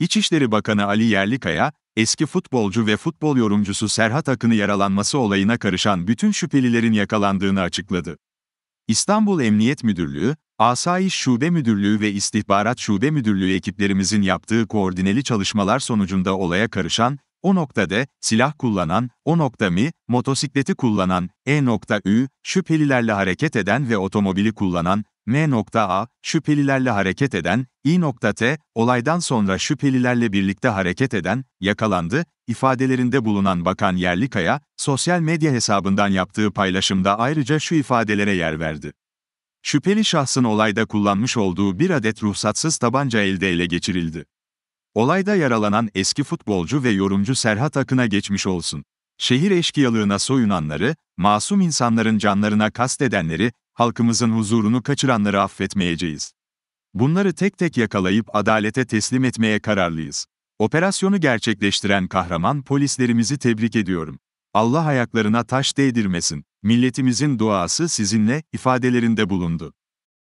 İçişleri Bakanı Ali Yerlikaya, eski futbolcu ve futbol yorumcusu Serhat Akın'ı yaralanması olayına karışan bütün şüphelilerin yakalandığını açıkladı. İstanbul Emniyet Müdürlüğü, Asayiş Şube Müdürlüğü ve İstihbarat Şube Müdürlüğü ekiplerimizin yaptığı koordineli çalışmalar sonucunda olaya karışan, o noktada silah kullanan, o nokta mi, motosikleti kullanan, e nokta ü, şüphelilerle hareket eden ve otomobili kullanan, M.A, şüphelilerle hareket eden, İ.T, olaydan sonra şüphelilerle birlikte hareket eden, yakalandı, ifadelerinde bulunan Bakan Yerlikaya, sosyal medya hesabından yaptığı paylaşımda ayrıca şu ifadelere yer verdi. Şüpheli şahsın olayda kullanmış olduğu bir adet ruhsatsız tabanca elde ele geçirildi. Olayda yaralanan eski futbolcu ve yorumcu Serhat Akın'a geçmiş olsun. Şehir eşkıyalığına soyunanları, masum insanların canlarına kastedenleri, halkımızın huzurunu kaçıranları affetmeyeceğiz. Bunları tek tek yakalayıp adalete teslim etmeye kararlıyız. Operasyonu gerçekleştiren kahraman polislerimizi tebrik ediyorum. Allah ayaklarına taş değdirmesin. Milletimizin duası sizinle ifadelerinde bulundu.